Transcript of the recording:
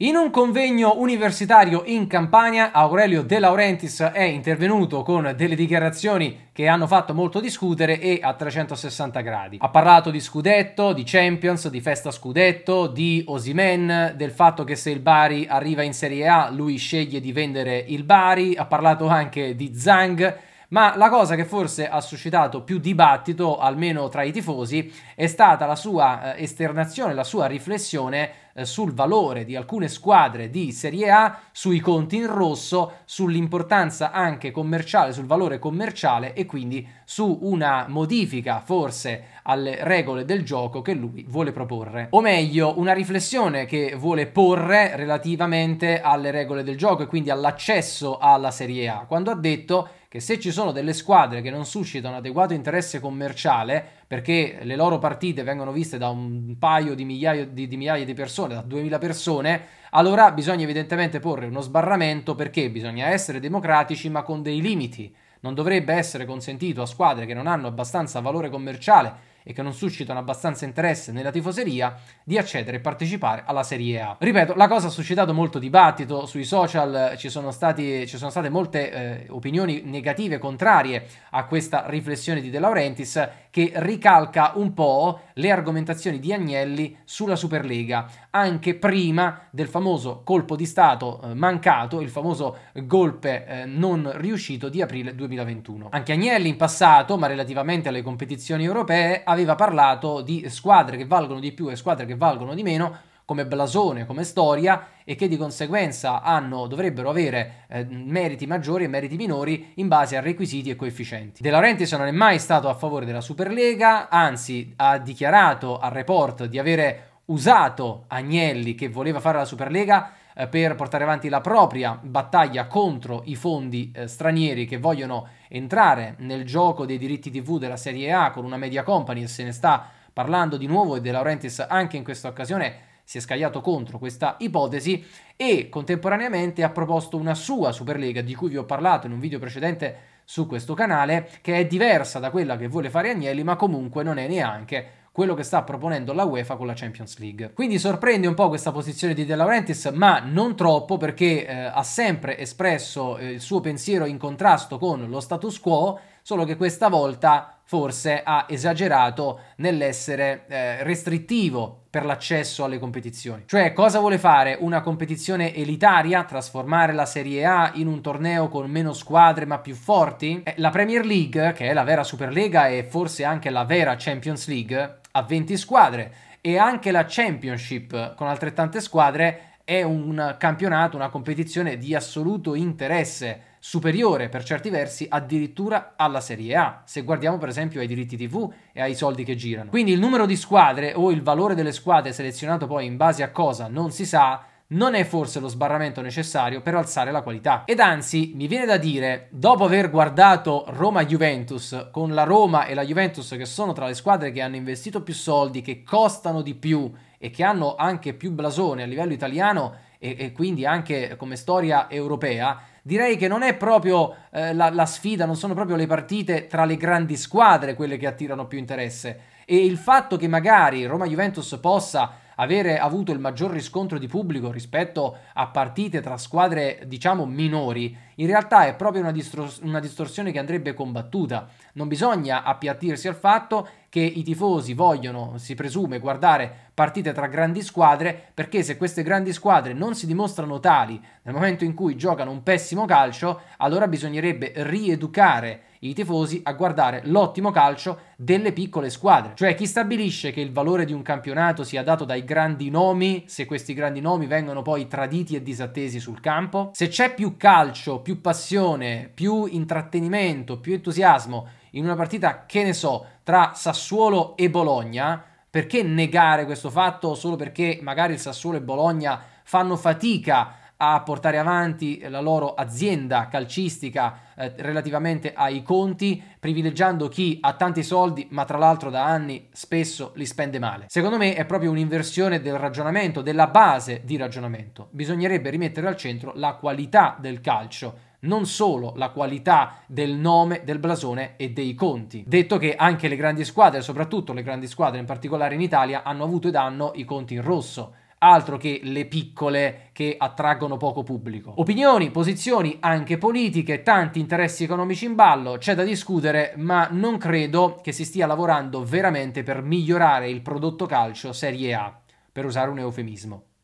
In un convegno universitario in Campania, Aurelio De Laurentiis è intervenuto con delle dichiarazioni che hanno fatto molto discutere e a 360 gradi. Ha parlato di scudetto, di Champions, di festa scudetto, di Osimen, del fatto che se il Bari arriva in Serie A lui sceglie di vendere il Bari, ha parlato anche di Zhang, Ma la cosa che forse ha suscitato più dibattito, almeno tra i tifosi, è stata la sua eh, esternazione, la sua riflessione eh, sul valore di alcune squadre di Serie A, sui conti in rosso, sull'importanza anche commerciale, sul valore commerciale e quindi su una modifica forse alle regole del gioco che lui vuole proporre. O meglio, una riflessione che vuole porre relativamente alle regole del gioco e quindi all'accesso alla Serie A, quando ha detto che se ci sono delle squadre che non suscitano adeguato interesse commerciale, perché le loro partite vengono viste da un paio di migliaia di, di, migliaia di persone, persone, da 2000 persone, allora bisogna evidentemente porre uno sbarramento perché bisogna essere democratici ma con dei limiti. Non dovrebbe essere consentito a squadre che non hanno abbastanza valore commerciale e che non suscitano abbastanza interesse nella tifoseria di accedere e partecipare alla Serie A. Ripeto, la cosa ha suscitato molto dibattito sui social, ci sono, stati, ci sono state molte eh, opinioni negative, contrarie a questa riflessione di De Laurentiis che ricalca un po' le argomentazioni di Agnelli sulla Superlega, anche prima del famoso colpo di Stato eh, mancato, il famoso golpe eh, non riuscito di aprile 2021. Anche Agnelli in passato, ma relativamente alle competizioni europee, aveva parlato di squadre che valgono di più e squadre che valgono di meno come blasone, come storia e che di conseguenza hanno, dovrebbero avere eh, meriti maggiori e meriti minori in base a requisiti e coefficienti. De Laurentiis non è mai stato a favore della Superlega, anzi ha dichiarato al report di avere usato Agnelli che voleva fare la Superlega eh, per portare avanti la propria battaglia contro i fondi eh, stranieri che vogliono entrare nel gioco dei diritti TV della Serie A con una media company se ne sta parlando di nuovo e De Laurentiis anche in questa occasione si è scagliato contro questa ipotesi e contemporaneamente ha proposto una sua Superlega di cui vi ho parlato in un video precedente su questo canale che è diversa da quella che vuole fare Agnelli ma comunque non è neanche quello che sta proponendo la UEFA con la Champions League. Quindi sorprende un po' questa posizione di De Laurentiis, ma non troppo perché eh, ha sempre espresso eh, il suo pensiero in contrasto con lo status quo, solo che questa volta forse ha esagerato nell'essere eh, restrittivo per l'accesso alle competizioni. Cioè, cosa vuole fare? Una competizione elitaria? Trasformare la Serie A in un torneo con meno squadre ma più forti? Eh, la Premier League, che è la vera Superlega e forse anche la vera Champions League, a 20 squadre e anche la Championship con altrettante squadre è un campionato, una competizione di assoluto interesse superiore per certi versi addirittura alla Serie A, se guardiamo per esempio ai diritti TV e ai soldi che girano. Quindi il numero di squadre o il valore delle squadre selezionato poi in base a cosa non si sa, non è forse lo sbarramento necessario per alzare la qualità. Ed anzi, mi viene da dire, dopo aver guardato Roma-Juventus, con la Roma e la Juventus che sono tra le squadre che hanno investito più soldi, che costano di più e che hanno anche più blasone a livello italiano e, e quindi anche come storia europea, direi che non è proprio eh, la, la sfida, non sono proprio le partite tra le grandi squadre quelle che attirano più interesse. E il fatto che magari Roma-Juventus possa avere avuto il maggior riscontro di pubblico rispetto a partite tra squadre diciamo minori, in realtà è proprio una, distors- una distorsione che andrebbe combattuta. Non bisogna appiattirsi al fatto che i tifosi vogliono, si presume, guardare partite tra grandi squadre, perché se queste grandi squadre non si dimostrano tali nel momento in cui giocano un pessimo calcio, allora bisognerebbe rieducare i tifosi a guardare l'ottimo calcio delle piccole squadre. Cioè chi stabilisce che il valore di un campionato sia dato dai grandi nomi, se questi grandi nomi vengono poi traditi e disattesi sul campo? Se c'è più calcio, più passione, più intrattenimento, più entusiasmo in una partita, che ne so, tra Sassuolo e Bologna, perché negare questo fatto solo perché magari il Sassuolo e Bologna fanno fatica a portare avanti la loro azienda calcistica eh, relativamente ai conti, privilegiando chi ha tanti soldi ma tra l'altro da anni spesso li spende male. Secondo me è proprio un'inversione del ragionamento, della base di ragionamento. Bisognerebbe rimettere al centro la qualità del calcio, non solo la qualità del nome, del blasone e dei conti. Detto che anche le grandi squadre, soprattutto le grandi squadre in particolare in Italia, hanno avuto ed hanno i conti in rosso altro che le piccole che attraggono poco pubblico. Opinioni, posizioni anche politiche, tanti interessi economici in ballo, c'è da discutere, ma non credo che si stia lavorando veramente per migliorare il prodotto calcio Serie A, per usare un eufemismo.